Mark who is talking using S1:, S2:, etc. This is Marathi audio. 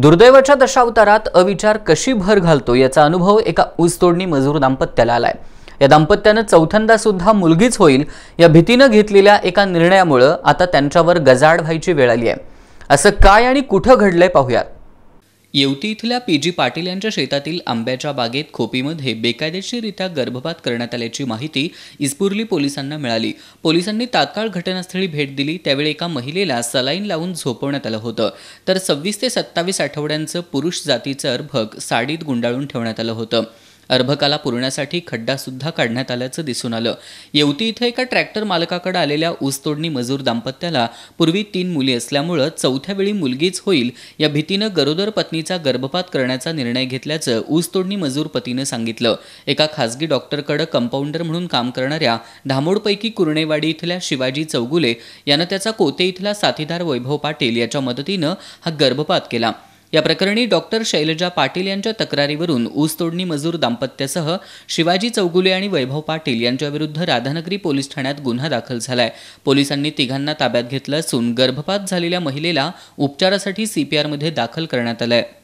S1: दुर्दैवाच्या दशावतारात अविचार कशी भर घालतो याचा अनुभव एका ऊसतोडणी मजूर दाम्पत्याला आलाय या दाम्पत्यानं चौथ्यांदा सुद्धा मुलगीच होईल या भीतीनं घेतलेल्या एका निर्णयामुळं आता त्यांच्यावर गजाड व्हायची वेळ आली आहे असं काय आणि कुठं घडलंय पाहूयात येवती इथल्या पी जी पाटील यांच्या शेतातील आंब्याच्या बागेत खोपीमध्ये बेकायदेशीररित्या गर्भपात करण्यात आल्याची माहिती इस्पुर्ली पोलिसांना मिळाली पोलिसांनी तात्काळ घटनास्थळी भेट दिली त्यावेळी एका महिलेला सलाईन लावून झोपवण्यात आलं होतं तर सव्वीस ते सत्तावीस आठवड्यांचं पुरुष जातीचं अर्भक साडीत गुंडाळून ठेवण्यात आलं होतं अर्भकाला पुरण्यासाठी खड्डासुद्धा काढण्यात आल्याचं दिसून आलं येवती इथं एका ट्रॅक्टर मालकाकडे आलेल्या ऊसतोडणी मजूर दाम्पत्याला पूर्वी तीन मुली असल्यामुळं चौथ्या वेळी मुलगीच होईल या भीतीनं गरोदर पत्नीचा गर्भपात करण्याचा निर्णय घेतल्याचं ऊसतोडणी मजूर पतीनं सांगितलं एका खासगी डॉक्टरकडे कंपाऊंडर म्हणून काम करणाऱ्या धामोडपैकी कुरणेवाडी इथल्या शिवाजी चौगुले यानं त्याचा कोते इथला साथीदार वैभव पाटील याच्या मदतीनं हा गर्भपात केला या प्रकरणी डॉक्टर शैलजा पाटील यांच्या तक्रारीवरून ऊसतोडणी मजूर दाम्पत्यासह शिवाजी चौगुले आणि वैभव पाटील यांच्याविरुद्ध राधानगरी पोलीस ठाण्यात गुन्हा दाखल झालाय पोलिसांनी तिघांना ताब्यात घेतलं असून गर्भपात झालेल्या महिलेला उपचारासाठी सीपीआरमध्ये दाखल करण्यात आलं आहे